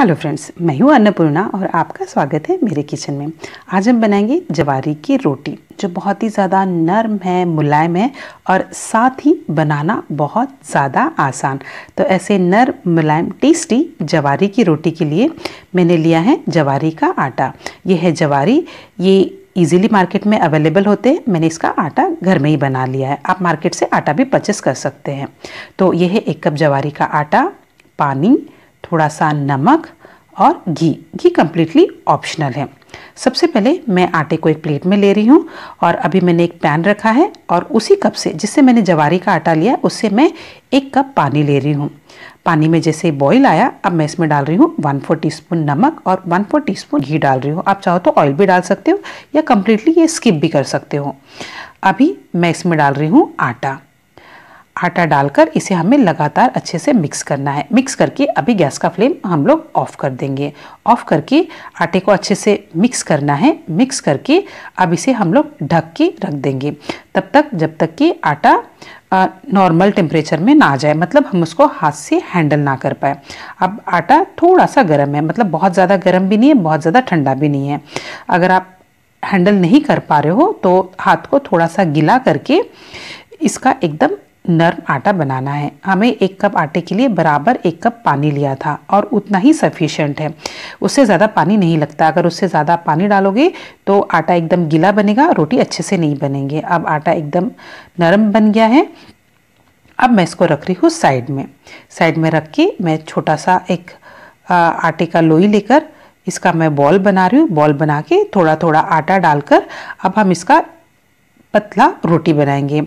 hello friends मैं हूँ अन्नपूर्णा और आपका स्वागत है मेरे किचन में आज हम बनाएंगे जवारी की रोटी जो बहुत ही ज़्यादा नरम है मुलायम है और साथ ही बनाना बहुत ज़्यादा आसान तो ऐसे नरम मुलायम टेस्टी जवारी की रोटी के लिए मैंने लिया है जवारी का आटा ये है जवारी ये इजीली मार्केट में अवेलेबल होते हैं मैंने इसका आटा घर में ही बना लिया है आप मार्केट से आटा भी परचेस कर सकते हैं तो यह है एक कप जवारी का आटा पानी थोड़ा सा नमक और घी घी कम्प्लीटली ऑप्शनल है सबसे पहले मैं आटे को एक प्लेट में ले रही हूँ और अभी मैंने एक पैन रखा है और उसी कप से जिससे मैंने जवारी का आटा लिया उससे मैं एक कप पानी ले रही हूँ पानी में जैसे बॉईल आया अब मैं इसमें डाल रही हूँ वन फोर टी नमक और वन फोर टी घी डाल रही हूँ आप चाहो तो ऑयल भी डाल सकते हो या कम्प्लीटली ये स्किप भी कर सकते हो अभी मैं इसमें डाल रही हूँ आटा आटा डालकर इसे हमें लगातार अच्छे से मिक्स करना है मिक्स करके अभी गैस का फ्लेम हम लोग ऑफ कर देंगे ऑफ करके आटे को अच्छे से मिक्स करना है मिक्स करके अब इसे हम लोग ढक के रख देंगे तब तक जब तक कि आटा नॉर्मल टेम्परेचर में ना जाए मतलब हम उसको हाथ से हैंडल ना कर पाए अब आटा थोड़ा सा गर्म है मतलब बहुत ज़्यादा गर्म भी नहीं है बहुत ज़्यादा ठंडा भी नहीं है अगर आप हैंडल नहीं कर पा रहे हो तो हाथ को थोड़ा सा गिला करके इसका एकदम नर्म आटा बनाना है हमें एक कप आटे के लिए बराबर एक कप पानी लिया था और उतना ही सफिशेंट है उससे ज़्यादा पानी नहीं लगता अगर उससे ज़्यादा पानी डालोगे तो आटा एकदम गीला बनेगा रोटी अच्छे से नहीं बनेंगे अब आटा एकदम नरम बन गया है अब मैं इसको रख रही हूँ साइड में साइड में रख के मैं छोटा सा एक आटे का लोई लेकर इसका मैं बॉल बना रही हूँ बॉल बना के थोड़ा थोड़ा आटा डालकर अब हम इसका पतला रोटी बनाएंगे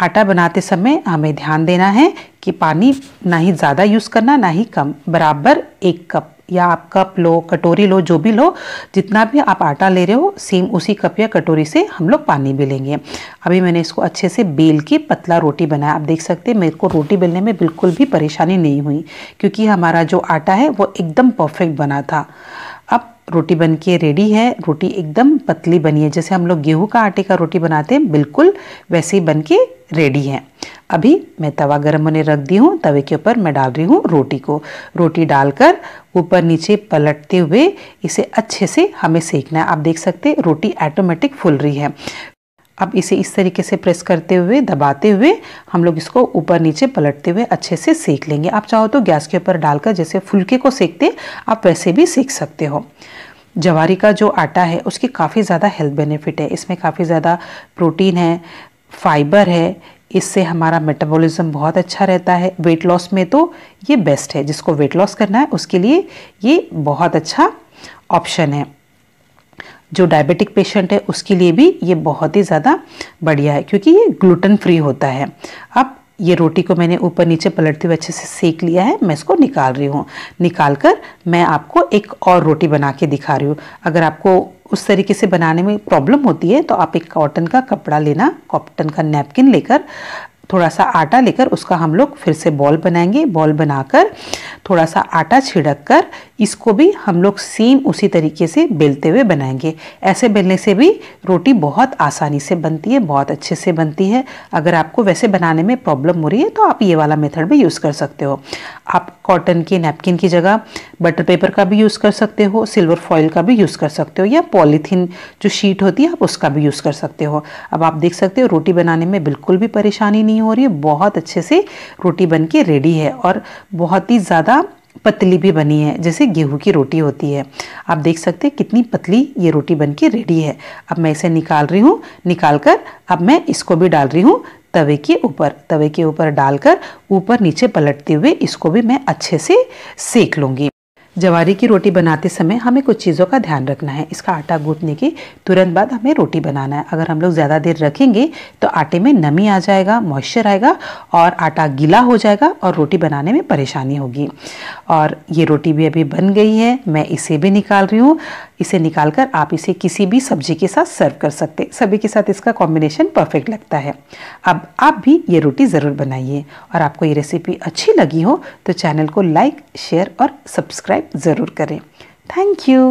आटा बनाते समय हमें ध्यान देना है कि पानी ना ही ज़्यादा यूज़ करना ना ही कम बराबर एक कप या आप कप लो कटोरी लो जो भी लो जितना भी आप आटा ले रहे हो सेम उसी कप या कटोरी से हम लोग पानी भी लेंगे अभी मैंने इसको अच्छे से बेल के पतला रोटी बनाया आप देख सकते हैं मेरे को रोटी बेलने में बिल्कुल भी परेशानी नहीं हुई क्योंकि हमारा जो आटा है वो एकदम परफेक्ट बना था अब रोटी बन के रेडी है रोटी एकदम पतली बनी है जैसे हम लोग गेहूँ का आटे का रोटी बनाते हैं बिल्कुल वैसे ही बन के रेडी हैं अभी मैं तवा गर्म होने रख दी हूँ तवे के ऊपर मैं डाल रही हूँ रोटी को रोटी डालकर ऊपर नीचे पलटते हुए इसे अच्छे से हमें सेकना है आप देख सकते हैं रोटी ऐटोमेटिक फूल रही है अब इसे इस तरीके से प्रेस करते हुए दबाते हुए हम लोग इसको ऊपर नीचे पलटते हुए अच्छे से सेक लेंगे आप चाहो तो गैस के ऊपर डालकर जैसे फुलके को सेकते आप वैसे भी सेक सकते हो जवारी का जो आटा है उसकी काफ़ी ज़्यादा हेल्थ बेनिफिट है इसमें काफ़ी ज़्यादा प्रोटीन है फाइबर है इससे हमारा मेटाबॉलिज्म बहुत अच्छा रहता है वेट लॉस में तो ये बेस्ट है जिसको वेट लॉस करना है उसके लिए ये बहुत अच्छा ऑप्शन है जो डायबिटिक पेशेंट है उसके लिए भी ये बहुत ही ज़्यादा बढ़िया है क्योंकि ये ग्लूटन फ्री होता है अब ये रोटी को मैंने ऊपर नीचे पलटते हुए अच्छे से सेक लिया है मैं इसको निकाल रही हूँ निकाल कर मैं आपको एक और रोटी बना के दिखा रही हूँ अगर आपको उस तरीके से बनाने में प्रॉब्लम होती है तो आप एक कॉटन का कपड़ा लेना कॉटन का नैपकिन लेकर थोड़ा सा आटा लेकर उसका हम लोग फिर से बॉल बनाएंगे बॉल बनाकर थोड़ा सा आटा छिड़क कर इसको भी हम लोग सेम उसी तरीके से बेलते हुए बनाएंगे ऐसे बेलने से भी रोटी बहुत आसानी से बनती है बहुत अच्छे से बनती है अगर आपको वैसे बनाने में प्रॉब्लम हो रही है तो आप ये वाला मेथड भी यूज़ कर सकते हो आप कॉटन के नैपकिन की जगह बटर पेपर का भी यूज़ कर सकते हो सिल्वर फॉयल का भी यूज़ कर सकते हो या पॉलीथीन जो शीट होती है आप उसका भी यूज़ कर सकते हो अब आप देख सकते हो रोटी बनाने में बिल्कुल भी परेशानी नहीं हो रही है बहुत अच्छे से रोटी बन के रेडी है और बहुत ही ज़्यादा पतली भी बनी है जैसे गेहूं की रोटी होती है आप देख सकते हैं कितनी पतली ये रोटी बन के रेडी है अब मैं इसे निकाल रही हूँ निकाल कर अब मैं इसको भी डाल रही हूँ तवे के ऊपर तवे के ऊपर डालकर ऊपर नीचे पलटते हुए इसको भी मैं अच्छे से सेक लूँगी जवारी की रोटी बनाते समय हमें कुछ चीज़ों का ध्यान रखना है इसका आटा गूंथने की तुरंत बाद हमें रोटी बनाना है अगर हम लोग ज़्यादा देर रखेंगे तो आटे में नमी आ जाएगा मॉइस्चर आएगा और आटा गीला हो जाएगा और रोटी बनाने में परेशानी होगी और ये रोटी भी अभी बन गई है मैं इसे भी निकाल रही हूँ इसे निकाल कर आप इसे किसी भी सब्जी के साथ सर्व कर सकते सभी के साथ इसका कॉम्बिनेशन परफेक्ट लगता है अब आप भी ये रोटी ज़रूर बनाइए और आपको ये रेसिपी अच्छी लगी हो तो चैनल को लाइक शेयर और सब्सक्राइब सब्सक्राइब ज़रूर करें थैंक यू